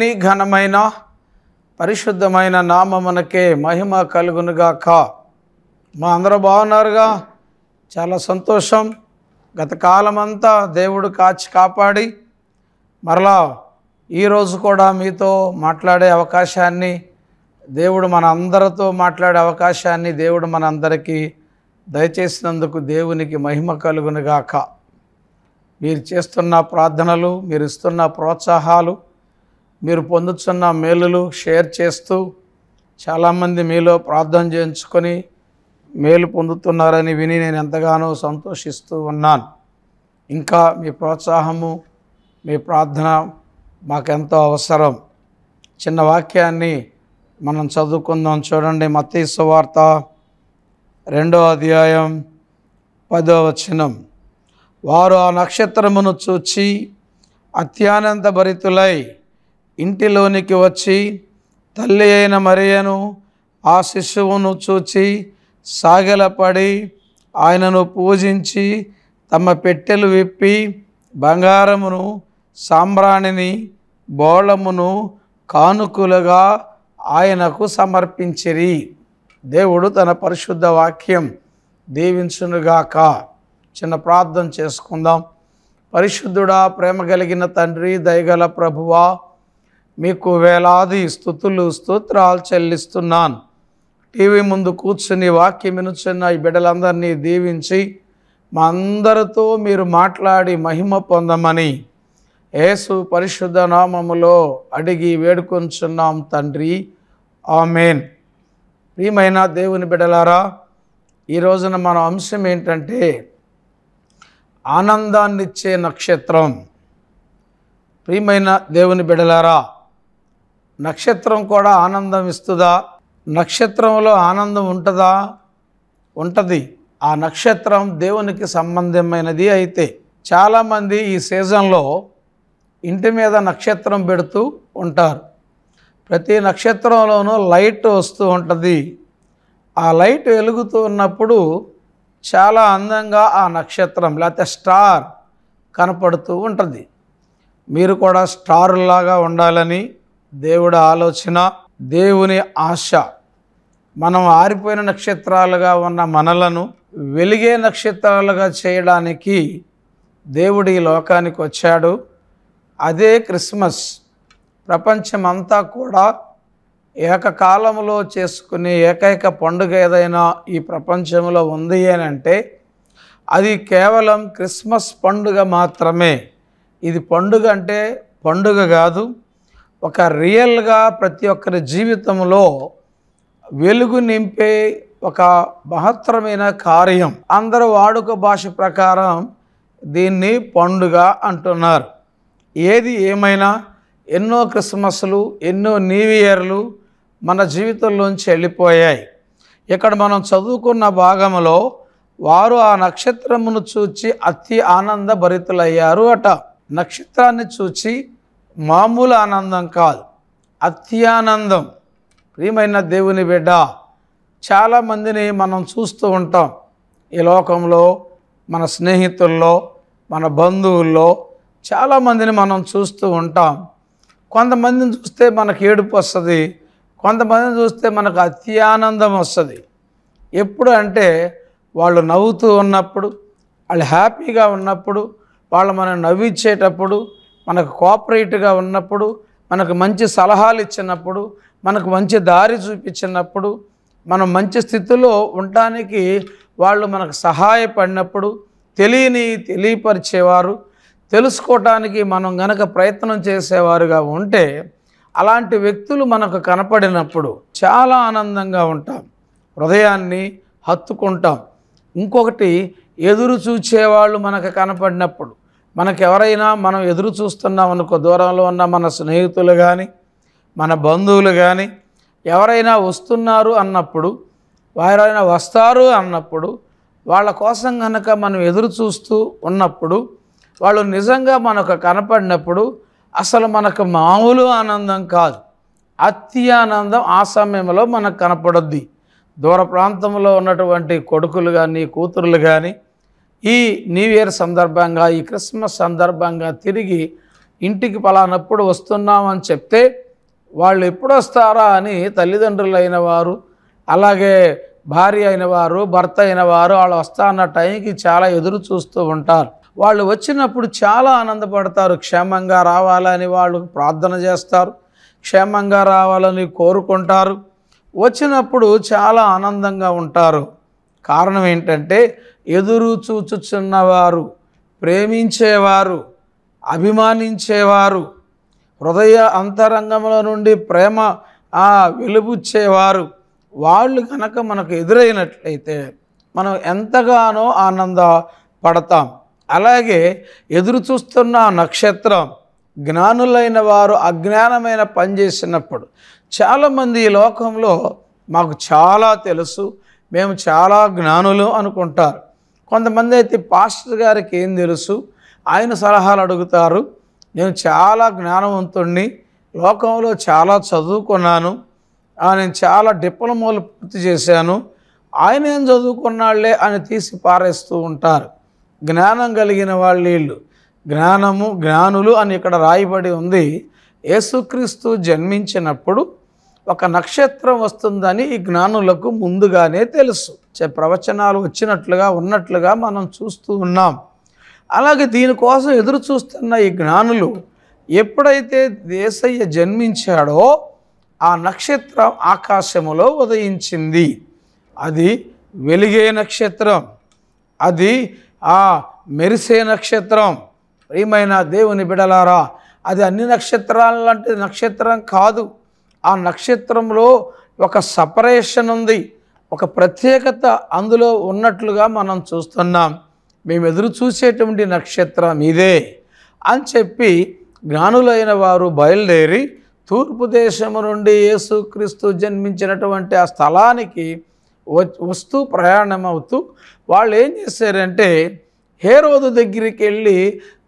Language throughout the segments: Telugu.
దేవుని ఘనమైన పరిశుద్ధమైన నామమునకే మహిమ కలుగునుగాక మా అందరూ బాగున్నారుగా చాలా సంతోషం గత కాలమంతా దేవుడు కాచి కాపాడి మరలా ఈరోజు కూడా మీతో మాట్లాడే అవకాశాన్ని దేవుడు మన అందరితో మాట్లాడే అవకాశాన్ని దేవుడు మన అందరికీ దయచేసినందుకు దేవునికి మహిమ కలుగునుగాక మీరు చేస్తున్న ప్రార్థనలు మీరు ఇస్తున్న ప్రోత్సాహాలు మీరు పొందుతున్న మేలులు షేర్ చేస్తూ చాలామంది మీలో ప్రార్థన చేయించుకొని మేలు పొందుతున్నారని విని నేను ఎంతగానో సంతోషిస్తూ ఉన్నాను ఇంకా మీ ప్రోత్సాహము మీ ప్రార్థన మాకెంతో అవసరం చిన్న వాక్యాన్ని మనం చదువుకుందాం చూడండి మతీ సువార్త రెండో అధ్యాయం పదో వచనం వారు ఆ నక్షత్రమును చూచి అత్యానంత భరితులై ఇంటిలోనికి వచ్చి తల్లి అయిన మరియను ఆ శిశువును చూచి సాగలపడి ఆయనను పూజించి తమ పెట్టెలు విప్పి బంగారమును సాంబ్రాణిని బోళమును కానుకలుగా ఆయనకు సమర్పించిరి దేవుడు తన పరిశుద్ధ వాక్యం దీవించునుగాక చిన్న ప్రార్థన చేసుకుందాం పరిశుద్ధుడా ప్రేమ కలిగిన తండ్రి దయగల ప్రభువా మీకు వేలాది స్థుతులు స్తోత్రాలు చెల్లిస్తున్నాను టీవీ ముందు కూర్చుని వాక్యం వినుచున్న ఈ బిడ్డలందరినీ దీవించి మా అందరితో మీరు మాట్లాడి మహిమ పొందమని యేసు పరిశుద్ధ నామములో అడిగి వేడుకొంచున్నాం తండ్రి ఆమెన్ ప్రియమైన దేవుని బిడలారా ఈ రోజున మన అంశం ఏంటంటే ఆనందాన్నిచ్చే నక్షత్రం ప్రియమైన దేవుని బిడలారా నక్షత్రం కూడా ఆనందం ఇస్తుందా నక్షత్రంలో ఆనందం ఉంటుందా ఉంటుంది ఆ నక్షత్రం దేవునికి సంబంధమైనది అయితే చాలామంది ఈ సీజన్లో ఇంటి మీద నక్షత్రం పెడుతూ ఉంటారు ప్రతి నక్షత్రంలోనూ లైట్ వస్తూ ఉంటుంది ఆ లైట్ వెలుగుతూ ఉన్నప్పుడు చాలా అందంగా ఆ నక్షత్రం లేకపోతే స్టార్ కనపడుతూ ఉంటుంది మీరు కూడా స్టారులాగా ఉండాలని దేవుడి ఆలోచన దేవుని ఆశ మనం ఆరిపోయిన నక్షత్రాలుగా ఉన్న మనలను వెలిగే నక్షత్రాలుగా చేయడానికి దేవుడు ఈ లోకానికి వచ్చాడు అదే క్రిస్మస్ ప్రపంచమంతా కూడా ఏకకాలంలో చేసుకునే ఏకైక పండుగ ఏదైనా ఈ ప్రపంచంలో ఉంది అని అంటే అది కేవలం క్రిస్మస్ పండుగ మాత్రమే ఇది పండుగ అంటే పండుగ కాదు ఒక రియల్గా ప్రతి ఒక్కరి జీవితంలో వెలుగు నింపే ఒక మహత్తరమైన కార్యం అందరూ వాడుక భాష ప్రకారం దీన్ని పండుగ అంటున్నారు ఏది ఏమైనా ఎన్నో క్రిస్మస్లు ఎన్నో న్యూ ఇయర్లు మన జీవితంలోంచి వెళ్ళిపోయాయి ఇక్కడ మనం చదువుకున్న భాగంలో వారు ఆ నక్షత్రమును చూచి అతి ఆనంద భరితులయ్యారు అట నక్షత్రాన్ని చూచి మామూలు ఆనందం కాదు అత్యానందం ప్రియమైన దేవుని బిడ్డ చాలామందిని మనం చూస్తూ ఉంటాం ఈ లోకంలో మన స్నేహితుల్లో మన బంధువుల్లో చాలామందిని మనం చూస్తూ ఉంటాం కొంతమందిని చూస్తే మనకు ఏడుపు వస్తుంది కొంతమందిని చూస్తే మనకు అత్యానందం వస్తుంది ఎప్పుడు అంటే వాళ్ళు నవ్వుతూ ఉన్నప్పుడు వాళ్ళు హ్యాపీగా ఉన్నప్పుడు వాళ్ళు మనం నవ్విచ్చేటప్పుడు మనకు కోఆపరేటివ్గా ఉన్నప్పుడు మనకు మంచి సలహాలు ఇచ్చినప్పుడు మనకు మంచి దారి చూపించినప్పుడు మనం మంచి స్థితిలో ఉండటానికి వాళ్ళు మనకు సహాయపడినప్పుడు తెలియని తెలియపరిచేవారు తెలుసుకోవటానికి మనం గనక ప్రయత్నం చేసేవారుగా ఉంటే అలాంటి వ్యక్తులు మనకు కనపడినప్పుడు చాలా ఆనందంగా ఉంటాం హృదయాన్ని హత్తుకుంటాం ఇంకొకటి ఎదురు చూచేవాళ్ళు మనకు కనపడినప్పుడు మనకెవరైనా మనం ఎదురు చూస్తున్నాం అనుకో దూరంలో ఉన్న మన స్నేహితులు కానీ మన బంధువులు కానీ ఎవరైనా వస్తున్నారు అన్నప్పుడు వారైనా వస్తారు అన్నప్పుడు వాళ్ళ కోసం కనుక మనం ఎదురు చూస్తూ ఉన్నప్పుడు వాళ్ళు నిజంగా మనకు కనపడినప్పుడు అసలు మనకు మామూలు ఆనందం కాదు అతి ఆనందం ఆ సమయంలో మనకు కనపడద్ది దూర ప్రాంతంలో ఉన్నటువంటి కొడుకులు కానీ కూతురులు కానీ ఈ న్యూ ఇయర్ సందర్భంగా ఈ క్రిస్మస్ సందర్భంగా తిరిగి ఇంటికి పలానప్పుడు వస్తున్నామని చెప్తే వాళ్ళు ఎప్పుడు వస్తారా అని తల్లిదండ్రులైన వారు అలాగే భార్య అయిన వారు భర్త అయిన వారు వాళ్ళు వస్తాన్న టైంకి చాలా ఎదురు చూస్తూ ఉంటారు వాళ్ళు వచ్చినప్పుడు చాలా ఆనందపడతారు క్షేమంగా రావాలని వాళ్ళు ప్రార్థన చేస్తారు క్షేమంగా రావాలని కోరుకుంటారు వచ్చినప్పుడు చాలా ఆనందంగా ఉంటారు కారణం ఏంటంటే ఎదురు చూచుచున్నవారు ప్రేమించేవారు అభిమానించేవారు హృదయ అంతరంగంలో నుండి ప్రేమ వెలుబుచ్చేవారు వాళ్ళు కనుక మనకు ఎదురైనట్లయితే మనం ఎంతగానో ఆనంద పడతాం అలాగే ఎదురు చూస్తున్న నక్షత్రం జ్ఞానులైన వారు అజ్ఞానమైన పనిచేసినప్పుడు చాలామంది ఈ లోకంలో మాకు చాలా తెలుసు మేము చాలా జ్ఞానులు అనుకుంటారు కొంతమంది అయితే పాస్టర్ గారికి ఏం తెలుసు ఆయన సలహాలు అడుగుతారు నేను చాలా జ్ఞానవంతుణ్ణి లోకంలో చాలా చదువుకున్నాను నేను చాలా డిప్లొమాలు పూర్తి చేశాను ఆయన ఏం చదువుకున్నాళ్లే అని తీసి పారేస్తూ ఉంటారు జ్ఞానం కలిగిన వాళ్ళు జ్ఞానము జ్ఞానులు అని ఇక్కడ రాయబడి ఉంది యేసుక్రీస్తు జన్మించినప్పుడు ఒక నక్షత్రం వస్తుందని ఈ జ్ఞానులకు ముందుగానే తెలుసు ప్రవచనాలు వచ్చినట్లుగా ఉన్నట్లుగా మనం చూస్తూ ఉన్నాం అలాగే దీనికోసం ఎదురు చూస్తున్న ఈ జ్ఞానులు ఎప్పుడైతే దేశయ్య జన్మించాడో ఆ నక్షత్రం ఆకాశములో ఉదయించింది అది వెలిగే నక్షత్రం అది ఆ మెరిసే నక్షత్రం ప్రియమైన దేవుని బిడలారా అది అన్ని నక్షత్రాలంటే నక్షత్రం కాదు ఆ నక్షత్రంలో ఒక సపరేషన్ ఉంది ఒక ప్రత్యేకత అందులో ఉన్నట్లుగా మనం చూస్తున్నాం మేము ఎదురు చూసేటువంటి నక్షత్రం ఇదే అని చెప్పి జ్ఞానులైన వారు బయలుదేరి తూర్పు దేశము నుండి యేసుక్రీస్తు జన్మించినటువంటి ఆ స్థలానికి వస్తూ ప్రయాణం అవుతూ వాళ్ళు ఏం చేశారంటే హేరోదు దగ్గరికి వెళ్ళి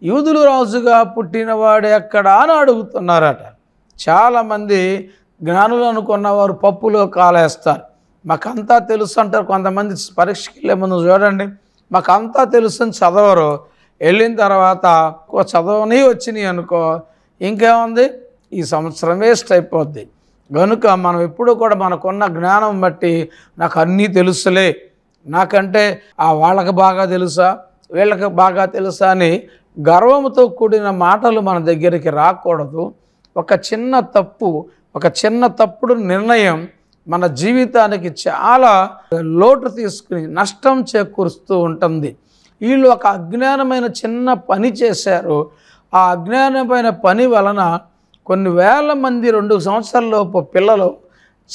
యూదులు రాజుగా పుట్టినవాడు ఎక్కడా అని అడుగుతున్నారట చాలామంది జ్ఞానులు అనుకున్నవారు పప్పులో కాలేస్తారు మాకంతా తెలుసు అంటారు కొంతమంది పరీక్షకి వెళ్ళే ముందు చూడండి మాకంతా తెలుసు అని చదవరు వెళ్ళిన తర్వాత చదవని వచ్చినాయి అనుకో ఇంకేముంది ఈ సంవత్సరం వేస్ట్ అయిపోద్ది కనుక మనం ఎప్పుడూ కూడా మనకున్న జ్ఞానం బట్టి నాకు అన్నీ తెలుసులే నాకంటే ఆ వాళ్ళకి బాగా తెలుసా వీళ్ళకి బాగా తెలుసా అని గర్వంతో కూడిన మాటలు మన దగ్గరికి రాకూడదు ఒక చిన్న తప్పు ఒక చిన్న తప్పుడు నిర్ణయం మన జీవితానికి చాలా లోటు తీసుకుని నష్టం చేకూరుస్తూ ఉంటుంది వీళ్ళు ఒక అజ్ఞానమైన చిన్న పని చేశారు ఆ అజ్ఞానమైన పని వలన కొన్ని వేల మంది రెండు సంవత్సరాలలోపు పిల్లలు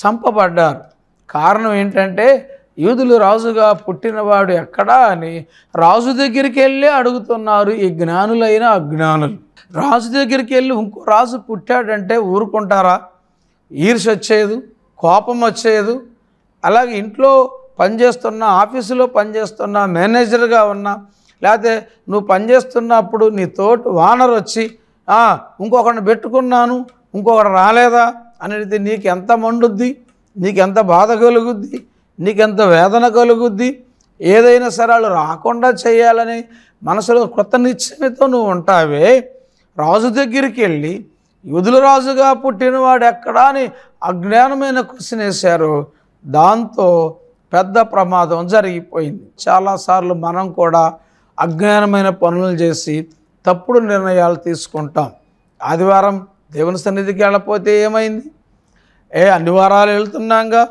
చంపబడ్డారు కారణం ఏంటంటే యూదులు రాజుగా పుట్టినవాడు ఎక్కడా అని రాజు దగ్గరికి వెళ్ళి అడుగుతున్నారు ఈ జ్ఞానులైన అజ్ఞానులు రాజు దగ్గరికి వెళ్ళి ఇంకో రాజు పుట్టాడంటే ఊరుకుంటారా ఈర్ష వచ్చేయదు కోపం వచ్చేయదు అలాగే ఇంట్లో పనిచేస్తున్న ఆఫీసులో పనిచేస్తున్న మేనేజర్గా ఉన్నా లేకపోతే నువ్వు పనిచేస్తున్నప్పుడు నీ తోటి వానర్ వచ్చి ఇంకొకరిని పెట్టుకున్నాను ఇంకొకరు రాలేదా అనేది నీకు ఎంత మండుద్ది నీకు ఎంత బాధ కలుగుద్ది నీకెంత వేదన కలుగుద్ది ఏదైనా సరే వాళ్ళు రాకుండా చేయాలని మనసులో కృత నిశ్చయతో నువ్వు ఉంటావే రాజు దగ్గరికి వెళ్ళి యుదులరాజుగా పుట్టినవాడు ఎక్కడా అని అజ్ఞానమైన క్వశ్చన్ వేశారు దాంతో పెద్ద ప్రమాదం జరిగిపోయింది చాలాసార్లు మనం కూడా అజ్ఞానమైన పనులు చేసి తప్పుడు నిర్ణయాలు తీసుకుంటాం ఆదివారం దేవుని సన్నిధికి వెళ్ళపోతే ఏమైంది ఏ అన్ని వారాలు వెళ్తున్నాగా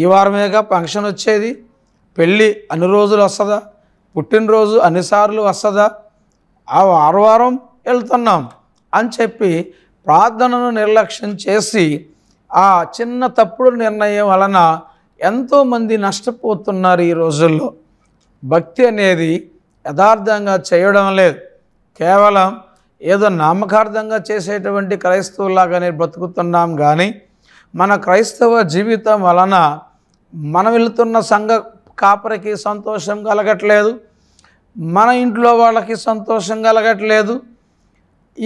ఈ వారమేగా ఫంక్షన్ వచ్చేది పెళ్ళి అన్ని రోజులు వస్తుందా పుట్టినరోజు అన్నిసార్లు వస్తుందా ఆ వారం వారం వెళ్తున్నాం అని చెప్పి ప్రార్థనను నిర్లక్ష్యం చేసి ఆ చిన్న తప్పుడు నిర్ణయం వలన ఎంతోమంది నష్టపోతున్నారు ఈ రోజుల్లో భక్తి అనేది యథార్థంగా చేయడం లేదు కేవలం ఏదో నామకార్థంగా చేసేటువంటి క్రైస్తవులాగానే బ్రతుకుతున్నాం కానీ మన క్రైస్తవ జీవితం వలన మనం వెళుతున్న సంఘ కాపరికి సంతోషం కలగట్లేదు మన ఇంట్లో వాళ్ళకి సంతోషం కలగట్లేదు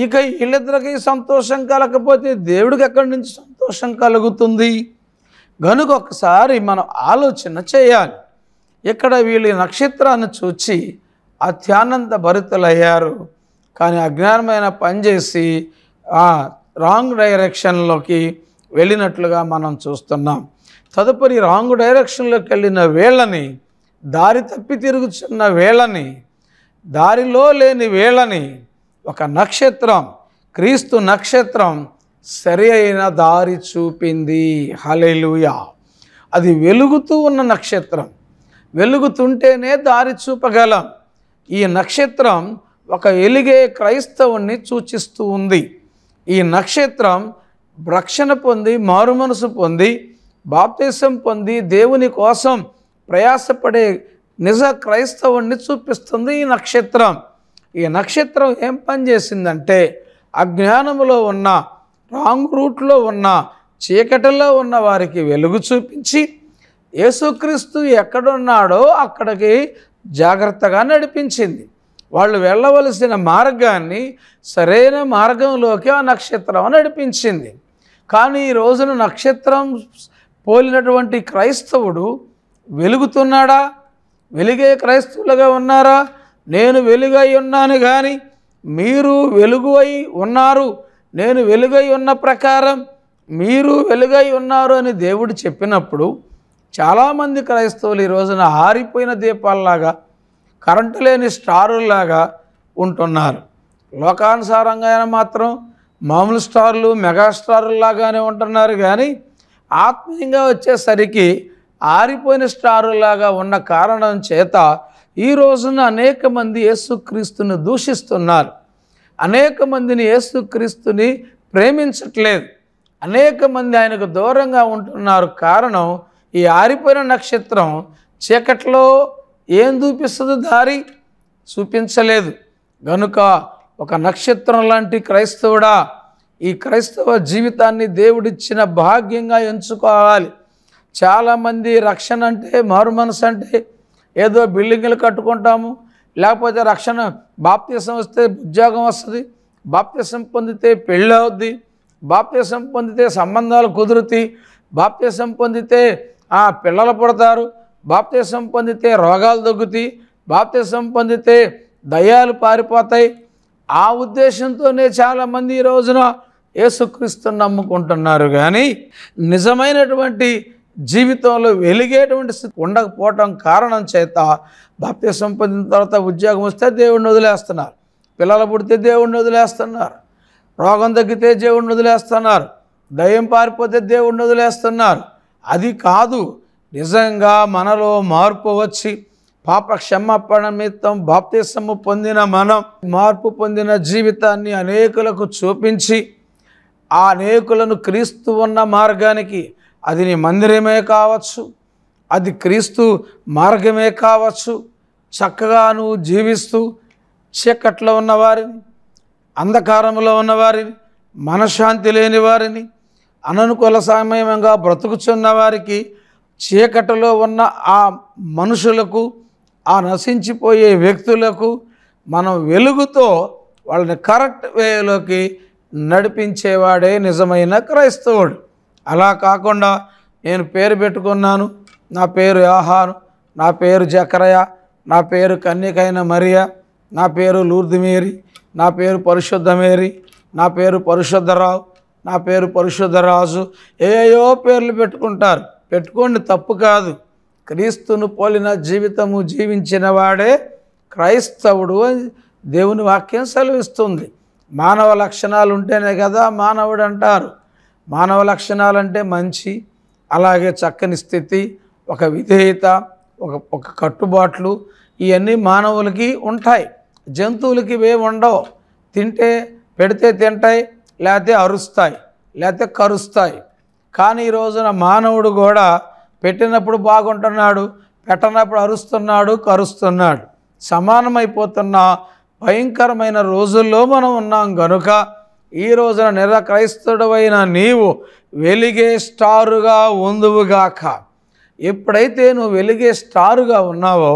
ఇక వీళ్ళిద్దరికి సంతోషం కలకపోతే దేవుడికి ఎక్కడి నుంచి సంతోషం కలుగుతుంది గనుక ఒకసారి మనం ఆలోచన చేయాలి ఇక్కడ వీళ్ళ నక్షత్రాన్ని చూచి అత్యానంద భరితులయ్యారు కానీ అజ్ఞానమైన పనిచేసి రాంగ్ డైరెక్షన్లోకి వెళ్ళినట్లుగా మనం చూస్తున్నాం తదుపరి రాంగ్ డైరెక్షన్లోకి వెళ్ళిన వేళ్ళని దారి తప్పి తిరుగుతున్న వేళని దారిలో లేని వేళని ఒక నక్షత్రం క్రీస్తు నక్షత్రం సరి అయిన దారి చూపింది హలెలుయా అది వెలుగుతూ ఉన్న నక్షత్రం వెలుగుతుంటేనే దారి చూపగలం ఈ నక్షత్రం ఒక ఎలిగే క్రైస్తవుణ్ణి సూచిస్తూ ఉంది ఈ నక్షత్రం రక్షణ పొంది మారుమనసు పొంది బాప్తీసం పొంది దేవుని కోసం ప్రయాసపడే నిజ క్రైస్తవుణ్ణి చూపిస్తుంది ఈ నక్షత్రం ఈ నక్షత్రం ఏం పనిచేసిందంటే అజ్ఞానంలో ఉన్న రాంగ్ రూట్లో ఉన్న చీకటిలో ఉన్న వారికి వెలుగు చూపించి యేసుక్రీస్తు ఎక్కడున్నాడో అక్కడికి జాగ్రత్తగా నడిపించింది వాళ్ళు వెళ్ళవలసిన మార్గాన్ని సరైన మార్గంలోకి ఆ నక్షత్రం నడిపించింది కానీ ఈ రోజున నక్షత్రం పోలినటువంటి క్రైస్తవుడు వెలుగుతున్నాడా వెలిగే క్రైస్తవులుగా ఉన్నారా నేను వెలుగై ఉన్నాను కానీ మీరు వెలుగు అయి ఉన్నారు నేను వెలుగై ఉన్న ప్రకారం మీరు వెలుగై ఉన్నారు అని దేవుడు చెప్పినప్పుడు చాలామంది క్రైస్తవులు ఈ రోజున ఆరిపోయిన దీపాలలాగా కరెంటు లేని స్టారులాగా ఉంటున్నారు లోకానుసారంగా మాత్రం మామూలు స్టార్లు మెగాస్టారుల్లాగానే ఉంటున్నారు కానీ ఆత్మీయంగా వచ్చేసరికి ఆరిపోయిన స్టారులాగా ఉన్న కారణం చేత ఈ రోజున అనేక మంది యేసుక్రీస్తుని దూషిస్తున్నారు అనేక మందిని యేసుక్రీస్తుని ప్రేమించట్లేదు అనేక మంది ఆయనకు దూరంగా ఉంటున్నారు కారణం ఈ ఆరిపోయిన నక్షత్రం చీకట్లో ఏం చూపిస్తుంది దారి చూపించలేదు గనుక ఒక నక్షత్రం లాంటి క్రైస్తవుడా ఈ క్రైస్తవ జీవితాన్ని దేవుడిచ్చిన భాగ్యంగా ఎంచుకోవాలి చాలామంది రక్షణ అంటే మారు మనసు అంటే ఏదో బిల్డింగ్లు కట్టుకుంటాము లేకపోతే రక్షణ బాప్తీసం వస్తే ఉద్యోగం వస్తుంది బాప్తీసం పొందితే పెళ్ళి అవుద్ది బాప్తీసం పొందితే సంబంధాలు కుదురుతాయి బాప్తీసం పొందితే పిల్లలు పుడతారు బాప్తీసం పొందితే రోగాలు తగ్గుతాయి బాప్తీసం పొందితే దయాలు పారిపోతాయి ఆ ఉద్దేశంతోనే చాలామంది ఈ రోజున ఏసుక్రీస్తుని నమ్ముకుంటున్నారు కానీ నిజమైనటువంటి జీవితంలో వెలిగేటువంటి స్థితి ఉండకపోవటం కారణం చేత భక్తి సంపదిన తర్వాత ఉద్యోగం వస్తే దేవుణ్ణి వదిలేస్తున్నారు పిల్లలు పుడితే దేవుణ్ణి వదిలేస్తున్నారు రోగం తగ్గితే దేవుణ్ణి వదిలేస్తున్నారు దయ్యం పారిపోతే దేవుణ్ణి వదిలేస్తున్నారు అది కాదు నిజంగా మనలో మార్పు వచ్చి పాప క్షమాపణ నిమిత్తం బాప్తిసము పొందిన మనం మార్పు పొందిన జీవితాన్ని అనేకులకు చూపించి ఆ అనేకులను క్రీస్తు ఉన్న మార్గానికి అది నీ మందిరమే కావచ్చు అది క్రీస్తు మార్గమే కావచ్చు చక్కగా నువ్వు జీవిస్తూ చీకట్లో ఉన్నవారిని అంధకారంలో ఉన్నవారిని మనశ్శాంతి లేని వారిని అననుకూల సమయంగా బ్రతుకుచున్న వారికి చీకటిలో ఉన్న ఆ మనుషులకు ఆ నశించిపోయే వ్యక్తులకు మనం వెలుగుతో వాళ్ళని కరెక్ట్ వేలోకి నడిపించేవాడే నిజమైన క్రైస్తవుడు అలా కాకుండా నేను పేరు పెట్టుకున్నాను నా పేరు యాహాను నా పేరు జకరయ నా పేరు కన్యకైన మరియ నా పేరు లూర్దిమేరి నా పేరు పరిశుద్ధమేరి నా పేరు పరిశుద్ధరావు నా పేరు పరిశుద్ధరాజు ఏయో పేర్లు పెట్టుకుంటారు పెట్టుకోండి తప్పు కాదు క్రీస్తును పోలిన జీవితము జీవించిన వాడే క్రైస్తవుడు దేవుని వాక్యం సెలవిస్తుంది మానవ లక్షణాలు ఉంటేనే కదా మానవుడు అంటారు మానవ లక్షణాలంటే మంచి అలాగే చక్కని స్థితి ఒక విధేయత ఒక ఒక కట్టుబాట్లు ఇవన్నీ మానవులకి ఉంటాయి జంతువులకి ఇవే ఉండవు తింటే పెడితే తింటాయి లేకపోతే అరుస్తాయి లేకపోతే కరుస్తాయి కానీ ఈ రోజున మానవుడు కూడా పెట్టినప్పుడు బాగుంటున్నాడు పెట్టనప్పుడు అరుస్తున్నాడు కరుస్తున్నాడు సమానమైపోతున్న భయంకరమైన రోజుల్లో మనం ఉన్నాం గనుక ఈ రోజున నిరక్రైస్తుడవైన నీవు వెలిగే స్టారుగా ఉందువుగాక ఎప్పుడైతే నువ్వు వెలిగే స్టారుగా ఉన్నావో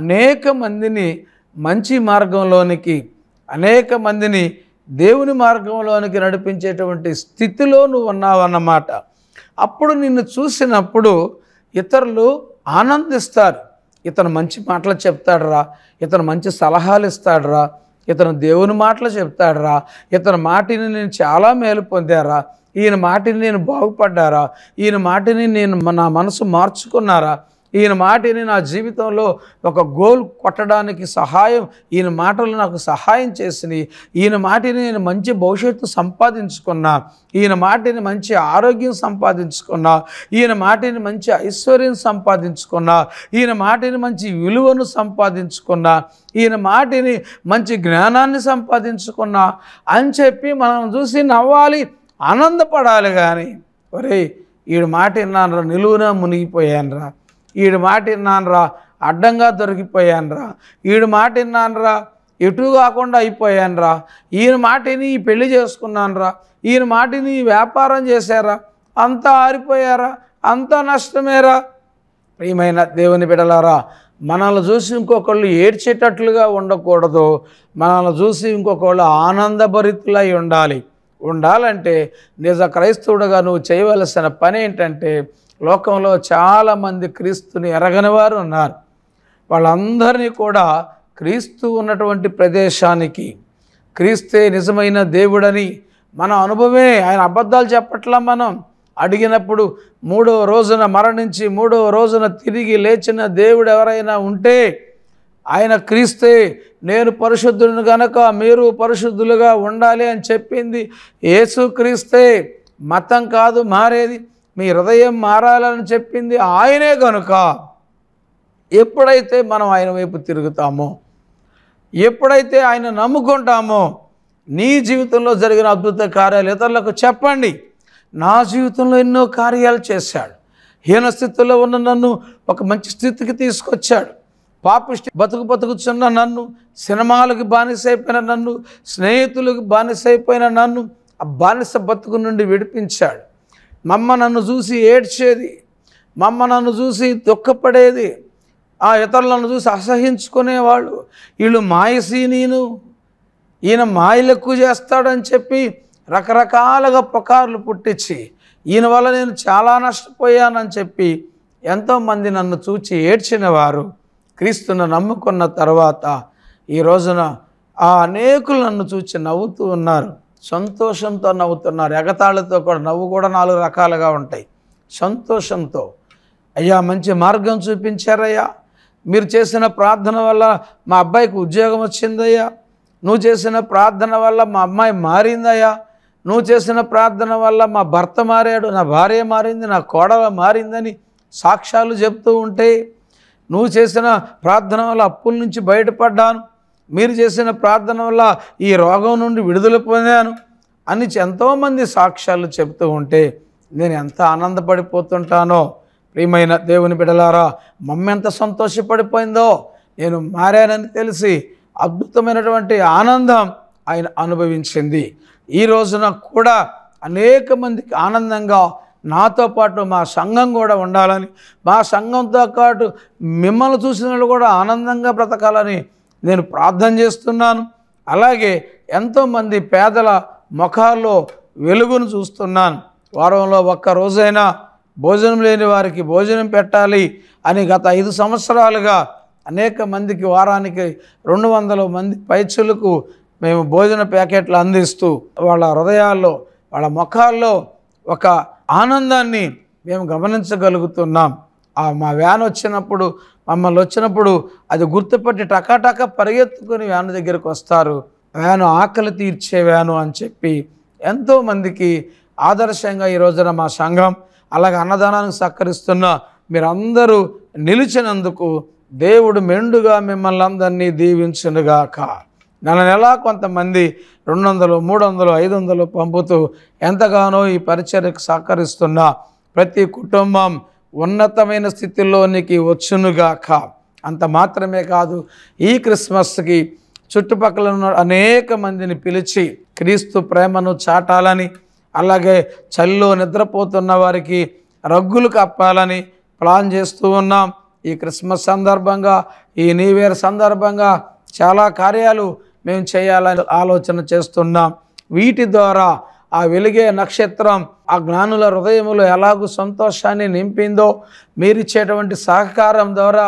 అనేక మందిని మంచి మార్గంలోనికి అనేక మందిని దేవుని మార్గంలోనికి నడిపించేటువంటి స్థితిలో నువ్వు ఉన్నావన్నమాట అప్పుడు నిన్ను చూసినప్పుడు ఇతరులు ఆనందిస్తారు ఇతను మంచి మాటలు చెప్తాడు ఇతను మంచి సలహాలు ఇస్తాడు ఇతను దేవుని మాటలు చెప్తాడరా ఇతని మాటిని నేను చాలా మేలు పొందారా ఈయన మాటిని నేను బాగుపడ్డారా ఈయన మాటిని నేను నా మనసు మార్చుకున్నారా ఈయన మాటని నా జీవితంలో ఒక గోల్ కొట్టడానికి సహాయం ఈయన మాటలు నాకు సహాయం చేసినాయి ఈయన మాటని నేను మంచి భవిష్యత్తు సంపాదించుకున్నా ఈయన మాటని మంచి ఆరోగ్యం సంపాదించుకున్నా ఈయన మాటని మంచి ఐశ్వర్యం సంపాదించుకున్నా ఈయన మాటని మంచి విలువను సంపాదించుకున్నా ఈయన మాటని మంచి జ్ఞానాన్ని సంపాదించుకున్నా అని చెప్పి మనం చూసి నవ్వాలి ఆనందపడాలి కానీ ఒరే ఈ మాట విన్నాను నిలువున మునిగిపోయాను రా ఈడు మాట విన్నానరా అడ్డంగా దొరికిపోయానరా ఈడు మాట విన్నానరా ఎటు కాకుండా అయిపోయానరా ఈయన మాటిని పెళ్లి చేసుకున్నానరా ఈయన మాటిని వ్యాపారం చేశారా అంతా ఆరిపోయారా అంతా నష్టమేరా ప్రియమైన దేవుని బిడలారా మనల్ని చూసి ఇంకొకళ్ళు ఏడ్చేటట్లుగా ఉండకూడదు మనల్ని చూసి ఇంకొకళ్ళు ఆనందభరితులై ఉండాలి ఉండాలంటే నిజ క్రైస్తవుడుగా నువ్వు చేయవలసిన పని ఏంటంటే లోకంలో చాలామంది క్రీస్తుని ఎరగని వారు ఉన్నారు వాళ్ళందరినీ కూడా క్రీస్తు ఉన్నటువంటి ప్రదేశానికి క్రీస్తే నిజమైన దేవుడని మన అనుభవమే ఆయన అబద్ధాలు చెప్పట్లా మనం అడిగినప్పుడు మూడో రోజున మరణించి మూడో రోజున తిరిగి లేచిన దేవుడు ఎవరైనా ఉంటే ఆయన క్రీస్తే నేను పరిశుద్ధులను గనక మీరు పరిశుద్ధులుగా ఉండాలి అని చెప్పింది యేసు క్రీస్తే మతం కాదు మారేది మీ హృదయం మారాలని చెప్పింది ఆయనే కనుక ఎప్పుడైతే మనం ఆయన వైపు తిరుగుతామో ఎప్పుడైతే ఆయన నమ్ముకుంటామో నీ జీవితంలో జరిగిన అద్భుత కార్యాలు ఇతరులకు చెప్పండి నా జీవితంలో ఎన్నో కార్యాలు చేశాడు హీన స్థితిలో ఉన్న నన్ను ఒక మంచి స్థితికి తీసుకొచ్చాడు పాపిష్టి బతుకు బతుకుచున్న నన్ను సినిమాలకు బానిసైపోయిన నన్ను స్నేహితులకు బానిసైపోయిన నన్ను ఆ బానిస బతుకు నుండి విడిపించాడు మమ్మ నన్ను చూసి ఏడ్చేది మమ్మ నన్ను చూసి దుఃఖపడేది ఆ ఇతరులను చూసి అసహించుకునేవాళ్ళు వీళ్ళు మాయసీ నేను ఈయన మాయలెక్కు చేస్తాడని చెప్పి రకరకాలుగా పుకార్లు పుట్టించి ఈయన వల్ల నేను చాలా నష్టపోయానని చెప్పి ఎంతోమంది నన్ను చూచి ఏడ్చిన వారు క్రీస్తును నమ్ముకున్న తర్వాత ఈ రోజున ఆ అనేకులు నన్ను చూచి నవ్వుతూ ఉన్నారు సంతోషంతో నవ్వుతున్నారు ఎగతాళతో కూడా నవ్వు కూడా నాలుగు రకాలుగా ఉంటాయి సంతోషంతో అయ్యా మంచి మార్గం చూపించారయ్యా మీరు చేసిన ప్రార్థన వల్ల మా అబ్బాయికి ఉద్యోగం వచ్చిందయ్యా నువ్వు చేసిన ప్రార్థన వల్ల మా అమ్మాయి మారిందయ్యా నువ్వు చేసిన ప్రార్థన వల్ల మా భర్త మారాడు నా భార్య మారింది నా కోడల మారిందని సాక్ష్యాలు చెప్తూ ఉంటే నువ్వు చేసిన ప్రార్థన వల్ల అప్పుల నుంచి బయటపడ్డాను మీరు చేసిన ప్రార్థన వల్ల ఈ రోగం నుండి విడుదల పొందాను అని ఎంతోమంది సాక్ష్యాలు చెబుతూ ఉంటే నేను ఎంత ఆనందపడిపోతుంటానో ప్రియమైన దేవుని బిడలారా మమ్మ ఎంత సంతోషపడిపోయిందో నేను మారానని తెలిసి అద్భుతమైనటువంటి ఆనందం ఆయన అనుభవించింది ఈ రోజున కూడా అనేక మందికి ఆనందంగా నాతో పాటు మా సంఘం కూడా ఉండాలని మా సంఘంతో పాటు మిమ్మల్ని చూసిన కూడా ఆనందంగా బ్రతకాలని నేను ప్రార్థన చేస్తున్నాను అలాగే ఎంతోమంది పేదల ముఖాల్లో వెలుగును చూస్తున్నాను వారంలో ఒక్క రోజైనా భోజనం లేని వారికి భోజనం పెట్టాలి అని గత ఐదు సంవత్సరాలుగా అనేక మందికి వారానికి రెండు వందల మంది పైచులకు మేము భోజన ప్యాకెట్లు అందిస్తూ వాళ్ళ హృదయాల్లో వాళ్ళ ముఖాల్లో ఒక ఆనందాన్ని మేము గమనించగలుగుతున్నాం మా వ్యాన్ వచ్చినప్పుడు మమ్మల్ని వచ్చినప్పుడు అది గుర్తుపట్టి టకాటక పరిగెత్తుకొని వ్యాన్ దగ్గరకు వస్తారు వ్యాను ఆకలి తీర్చే వ్యాను అని చెప్పి ఎంతోమందికి ఆదర్శంగా ఈ రోజున మా సంఘం అలాగే అన్నదానానికి సహకరిస్తున్న మీరందరూ నిలిచినందుకు దేవుడు మెండుగా మిమ్మల్ని అందరినీ దీవించునుగాక నెల నెలా కొంతమంది రెండు వందలు మూడు వందలు ఐదు వందలు పంపుతూ ఎంతగానో ఈ పరిచర్యకు సహకరిస్తున్న ప్రతి కుటుంబం ఉన్నతమైన స్థితిలోనికి వచ్చునుగాక అంత మాత్రమే కాదు ఈ క్రిస్మస్కి చుట్టుపక్కల ఉన్న అనేక మందిని పిలిచి క్రీస్తు ప్రేమను చాటాలని అలాగే చల్లో నిద్రపోతున్న వారికి రగ్గులు కప్పాలని ప్లాన్ చేస్తూ ఉన్నాం ఈ క్రిస్మస్ సందర్భంగా ఈ న్యూ ఇయర్ సందర్భంగా చాలా కార్యాలు మేము చేయాలని ఆలోచన చేస్తున్నాం వీటి ద్వారా ఆ వెలిగే నక్షత్రం ఆ జ్ఞానుల హృదయంలో ఎలాగూ సంతోషాన్ని నింపిందో మీరిచ్చేటువంటి సహకారం ద్వారా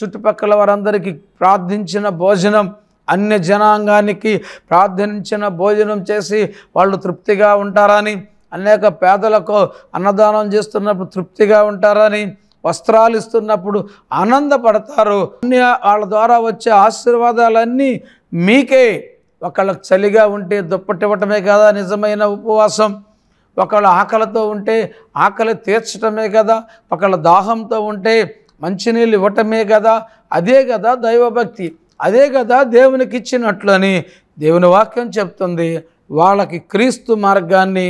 చుట్టుపక్కల వారందరికీ ప్రార్థించిన భోజనం అన్య జనాంగానికి ప్రార్థించిన భోజనం చేసి వాళ్ళు తృప్తిగా ఉంటారని అనేక పేదలకు అన్నదానం చేస్తున్నప్పుడు తృప్తిగా ఉంటారని వస్త్రాలు ఇస్తున్నప్పుడు ఆనందపడతారు అన్య వాళ్ళ ద్వారా వచ్చే ఆశీర్వాదాలన్నీ మీకే ఒకళ్ళకి చలిగా ఉంటే దుప్పటివ్వటమే కదా నిజమైన ఉపవాసం ఒకళ్ళు ఆకలితో ఉంటే ఆకలి తీర్చటమే కదా ఒకళ్ళ దాహంతో ఉంటే మంచినీళ్ళు ఇవ్వటమే కదా అదే కదా దైవభక్తి అదే కదా దేవునికి ఇచ్చినట్లని దేవుని వాక్యం చెప్తుంది వాళ్ళకి క్రీస్తు మార్గాన్ని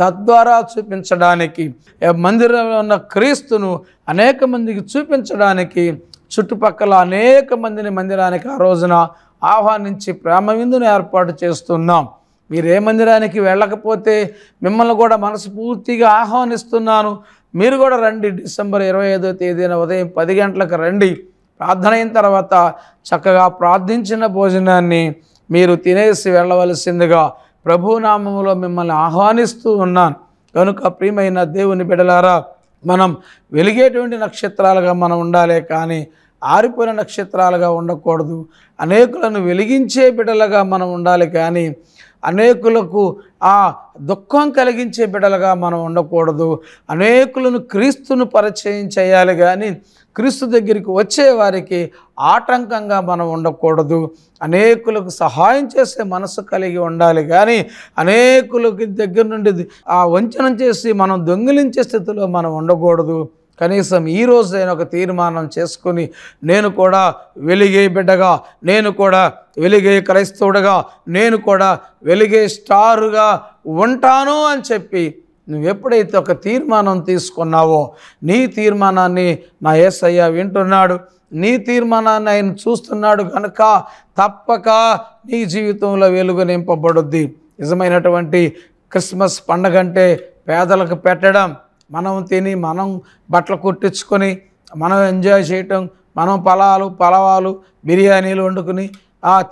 తద్వారా చూపించడానికి మందిరంలో ఉన్న క్రీస్తును అనేక మందికి చూపించడానికి చుట్టుపక్కల అనేక మందిని మందిరానికి ఆ రోజున ఆహ్వానించి ప్రేమ విందును ఏర్పాటు చేస్తున్నాం మీరు ఏ మందిరానికి వెళ్ళకపోతే మిమ్మల్ని కూడా మనస్ఫూర్తిగా ఆహ్వానిస్తున్నాను మీరు కూడా రండి డిసెంబర్ ఇరవై ఐదో తేదీన ఉదయం పది గంటలకు రండి ప్రార్థన అయిన తర్వాత చక్కగా ప్రార్థించిన భోజనాన్ని మీరు తినేసి వెళ్ళవలసిందిగా ప్రభునామంలో మిమ్మల్ని ఆహ్వానిస్తూ ఉన్నాను కనుక ప్రియమైన దేవుని బిడలారా మనం వెలిగేటువంటి నక్షత్రాలుగా మనం ఉండాలి కానీ ఆరిపోయిన నక్షత్రాలుగా ఉండకూడదు అనేకులను వెలిగించే బిడలుగా మనం ఉండాలి కానీ అనేకులకు ఆ దుఃఖం కలిగించే బిడలుగా మనం ఉండకూడదు అనేకులను క్రీస్తును పరిచయం చేయాలి కానీ క్రీస్తు దగ్గరికి వచ్చే వారికి ఆటంకంగా మనం ఉండకూడదు అనేకులకు సహాయం చేసే మనసు కలిగి ఉండాలి కానీ అనేకులకి దగ్గర నుండి ఆ వంచనం చేసి మనం దొంగిలించే స్థితిలో మనం ఉండకూడదు కనీసం ఈరోజు నేను ఒక తీర్మానం చేసుకుని నేను కూడా వెలిగే బిడ్డగా నేను కూడా వెలిగే క్రైస్తవుడుగా నేను కూడా వెలిగే స్టారుగా ఉంటాను అని చెప్పి నువ్వు ఎప్పుడైతే ఒక తీర్మానం తీసుకున్నావో నీ తీర్మానాన్ని నా ఏసయ్య వింటున్నాడు నీ తీర్మానాన్ని ఆయన చూస్తున్నాడు కనుక తప్పక నీ జీవితంలో వెలుగు నింపబడుద్ది నిజమైనటువంటి క్రిస్మస్ పండగ అంటే పేదలకు పెట్టడం మనం తిని మనం బట్టలు కుట్టించుకొని మనం ఎంజాయ్ చేయటం మనం పొలాలు పలవాలు బిర్యానీలు వండుకుని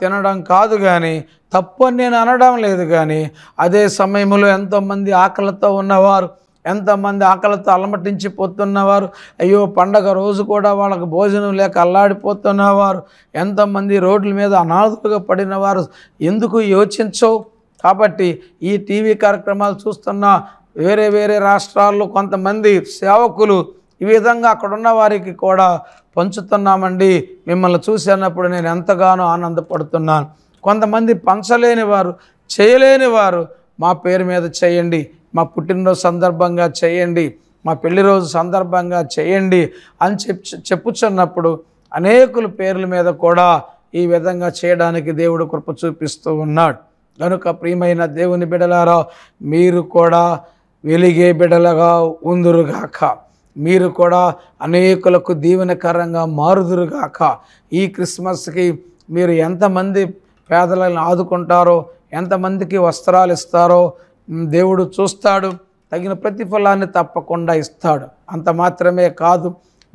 తినడం కాదు కానీ తప్పు అని నేను అనడం లేదు కానీ అదే సమయంలో ఎంతోమంది ఆకలితో ఉన్నవారు ఎంతమంది ఆకలితో అలమటించిపోతున్నవారు అయ్యో పండగ రోజు కూడా వాళ్ళకు భోజనం లేక అల్లాడిపోతున్నవారు ఎంతమంది రోడ్ల మీద అనాథులుగా పడినవారు ఎందుకు యోచించవు కాబట్టి ఈ టీవీ కార్యక్రమాలు చూస్తున్న వేరే వేరే రాష్ట్రాల్లో కొంతమంది సేవకులు ఈ విధంగా అక్కడున్న వారికి కూడా పంచుతున్నామండి మిమ్మల్ని అన్నప్పుడు నేను ఎంతగానో ఆనందపడుతున్నాను కొంతమంది పంచలేని వారు చేయలేని వారు మా పేరు మీద చేయండి మా పుట్టినరోజు సందర్భంగా చేయండి మా పెళ్లి రోజు సందర్భంగా చేయండి అని చెప్పు చెప్పుచున్నప్పుడు అనేకుల పేర్ల మీద కూడా ఈ విధంగా చేయడానికి దేవుడు కృప చూపిస్తూ ఉన్నాడు కనుక ప్రియమైన దేవుని బిడలారా మీరు కూడా వెలిగే బిడలగా ఉందురుగాక మీరు కూడా అనేకులకు దీవెనకరంగా మారుదురుగాక ఈ క్రిస్మస్కి మీరు ఎంతమంది పేదలను ఆదుకుంటారో ఎంతమందికి వస్త్రాలు ఇస్తారో దేవుడు చూస్తాడు తగిన ప్రతిఫలాన్ని తప్పకుండా ఇస్తాడు అంత మాత్రమే కాదు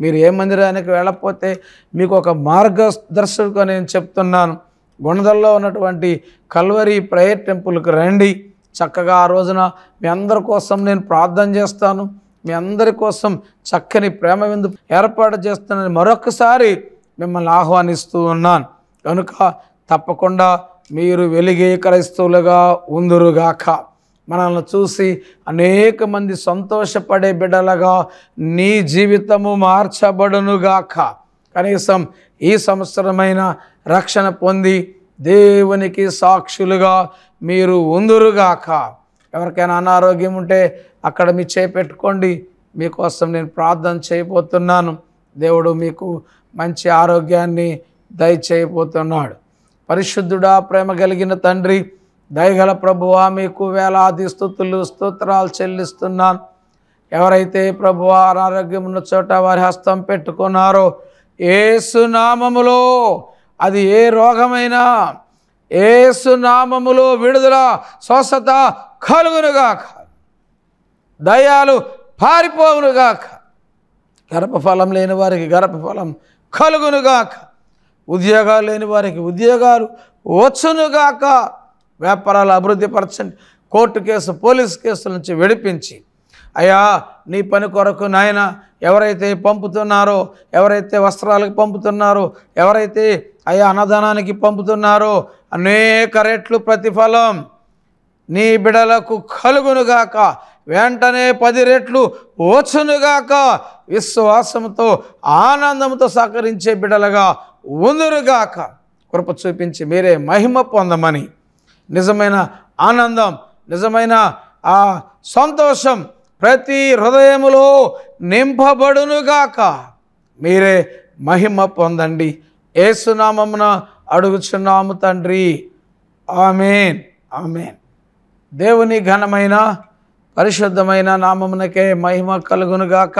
మీరు ఏ మందిరానికి వెళ్ళపోతే మీకు ఒక మార్గదర్శకుగా నేను చెప్తున్నాను గుణదల్లో ఉన్నటువంటి కల్వరి ప్రయర్ టెంపుల్కి రండి చక్కగా ఆ రోజున మీ అందరి కోసం నేను ప్రార్థన చేస్తాను మీ అందరి కోసం చక్కని ప్రేమ విందు ఏర్పాటు చేస్తానని మరొకసారి మిమ్మల్ని ఆహ్వానిస్తూ ఉన్నాను కనుక తప్పకుండా మీరు వెలిగే క్రైస్తవులుగా ఉందురుగాక మనల్ని చూసి అనేక మంది సంతోషపడే బిడ్డలుగా నీ జీవితము మార్చబడునుగాక కనీసం ఈ సంవత్సరమైన రక్షణ పొంది దేవునికి సాక్షులుగా మీరు ఉందురుగాక ఎవరికైనా అనారోగ్యం ఉంటే అక్కడ మీ చేపెట్టుకోండి మీకోసం నేను ప్రార్థన చేయబోతున్నాను దేవుడు మీకు మంచి ఆరోగ్యాన్ని దయచేయబోతున్నాడు పరిశుద్ధుడా ప్రేమ కలిగిన తండ్రి దయగల ప్రభువా మీకు వేలాది స్థుతులు స్తోత్రాలు చెల్లిస్తున్నాను ఎవరైతే ప్రభువ అనారోగ్యం ఉన్న చోట వారి హస్తం పెట్టుకున్నారో సునామములో అది ఏ రోగమైనా ఏసునామములో విడుదల స్వస్థత కలుగునుగాక దయాలు పారిపోవునుగాక గర్భఫలం లేని వారికి గర్భఫలం కలుగునుగాక ఉద్యోగాలు లేని వారికి ఉద్యోగాలు వచ్చునుగాక వ్యాపారాలు అభివృద్ధి పరచండి కోర్టు కేసు పోలీస్ కేసుల నుంచి విడిపించి అయ్యా నీ పని కొరకు నాయన ఎవరైతే పంపుతున్నారో ఎవరైతే వస్త్రాలకు పంపుతున్నారో ఎవరైతే అయ్యా అన్నదానానికి పంపుతున్నారో అనేక రెట్లు ప్రతిఫలం నీ బిడలకు కలుగునుగాక వెంటనే పది రెట్లు వచ్చునుగాక విశ్వాసంతో ఆనందంతో సహకరించే బిడలుగా ఉందురుగాక కృప చూపించి మీరే మహిమ పొందమని నిజమైన ఆనందం నిజమైన ఆ సంతోషం ప్రతి హృదయములో నింపబడునుగాక మీరే మహిమ పొందండి ఏసునామమున అడుగుచున్నాము తండ్రి ఆమెన్ ఆమెన్ దేవుని ఘనమైన పరిశుద్ధమైన నామమునకే మహిమ కలుగునుగాక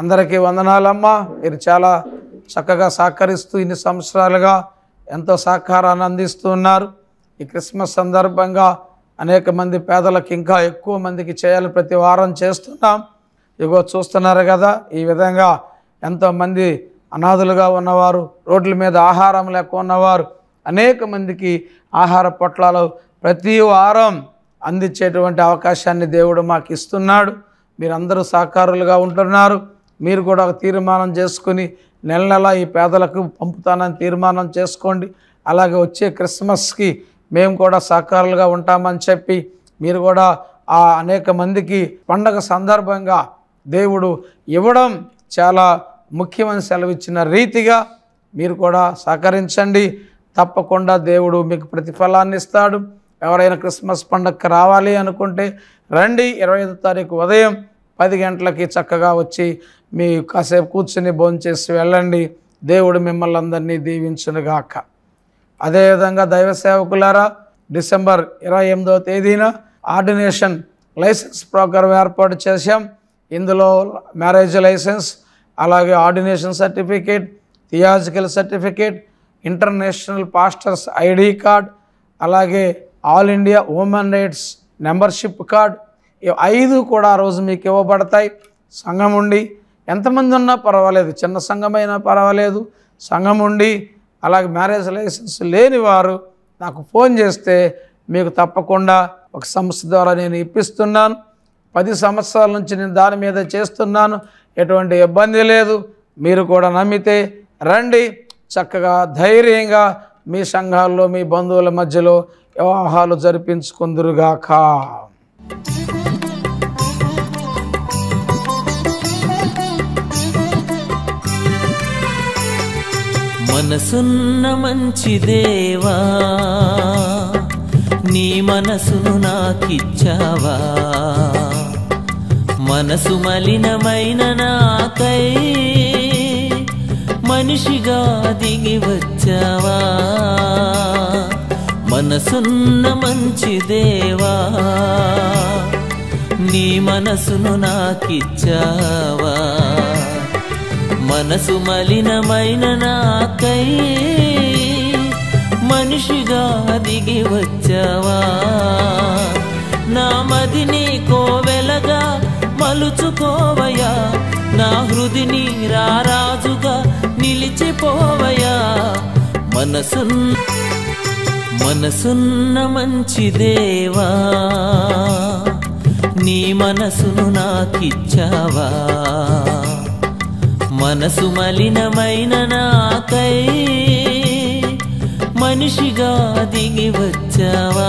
అందరికీ వందనాలమ్మా మీరు చాలా చక్కగా సహకరిస్తూ ఇన్ని సంవత్సరాలుగా ఎంతో సహకారాన్ని అందిస్తూ ఉన్నారు ఈ క్రిస్మస్ సందర్భంగా అనేక మంది పేదలకు ఇంకా ఎక్కువ మందికి చేయాలి ప్రతి వారం చేస్తున్నాం ఇగో చూస్తున్నారు కదా ఈ విధంగా ఎంతోమంది అనాథులుగా ఉన్నవారు రోడ్ల మీద ఆహారం లేక ఉన్నవారు అనేక మందికి ఆహార పొట్లాలు ప్రతి వారం అందించేటువంటి అవకాశాన్ని దేవుడు మాకు ఇస్తున్నాడు మీరందరూ సహకారులుగా ఉంటున్నారు మీరు కూడా ఒక తీర్మానం చేసుకుని నెల నెల ఈ పేదలకు పంపుతానని తీర్మానం చేసుకోండి అలాగే వచ్చే క్రిస్మస్కి మేము కూడా సహకారులుగా ఉంటామని చెప్పి మీరు కూడా ఆ అనేక మందికి పండగ సందర్భంగా దేవుడు ఇవ్వడం చాలా ముఖ్యమైన సెలవిచ్చిన రీతిగా మీరు కూడా సహకరించండి తప్పకుండా దేవుడు మీకు ప్రతిఫలాన్ని ఇస్తాడు ఎవరైనా క్రిస్మస్ పండగకి రావాలి అనుకుంటే రండి ఇరవై ఐదో తారీఖు ఉదయం పది గంటలకి చక్కగా వచ్చి మీ కాసేపు కూర్చుని భోంచేసి వెళ్ళండి దేవుడు మిమ్మల్ని అందరినీ దీవించునుగాక అదేవిధంగా దైవ సేవకులారా డిసెంబర్ ఇరవై ఎనిమిదవ తేదీన ఆర్డినేషన్ లైసెన్స్ ప్రోగ్రామ్ ఏర్పాటు చేశాం ఇందులో మ్యారేజ్ లైసెన్స్ అలాగే ordination certificate theological certificate international pastors ID card అలాగే all India women rights membership card ఐదు కూడా ఆ రోజు మీకు ఇవ్వబడతాయి సంఘం ఉండి ఎంతమంది ఉన్నా పర్వాలేదు చిన్న సంఘమైనా పర్వాలేదు సంఘం ఉండి అలాగే మ్యారేజ్ లైసెన్స్ లేని వారు నాకు ఫోన్ చేస్తే మీకు తప్పకుండా ఒక సంస్థ ద్వారా నేను ఇప్పిస్తున్నాను పది సంవత్సరాల నుంచి నేను దాని మీద చేస్తున్నాను ఎటువంటి ఇబ్బంది లేదు మీరు కూడా నమ్మితే రండి చక్కగా ధైర్యంగా మీ సంఘాల్లో మీ బంధువుల మధ్యలో వివాహాలు జరిపించుకుందరుగాక మనసున్న మంచి దేవా నీ మనసును నాకిచ్చావా మనసు మలినమైన నాకై మనిషిగా దిగి వచ్చావా మనసున్న మంచి దేవా నీ మనసును నాకిచ్చావా మనసు మలినమైన నాకై మనిషిగా దిగి వచ్చావా నా మది నీ కోవెలగా తలుచుకోవయా నా హృదిని రారాజుగా నిలిచిపోవయా మనసున్ మనసున్న మంచి దేవా నీ మనసును నాకిచ్చావా మనసు మలినమైన నాకై మనిషిగా దిగి వచ్చావా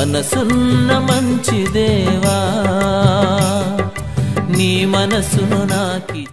మనసున్న మంచి దేవా నీ మనసును నాకి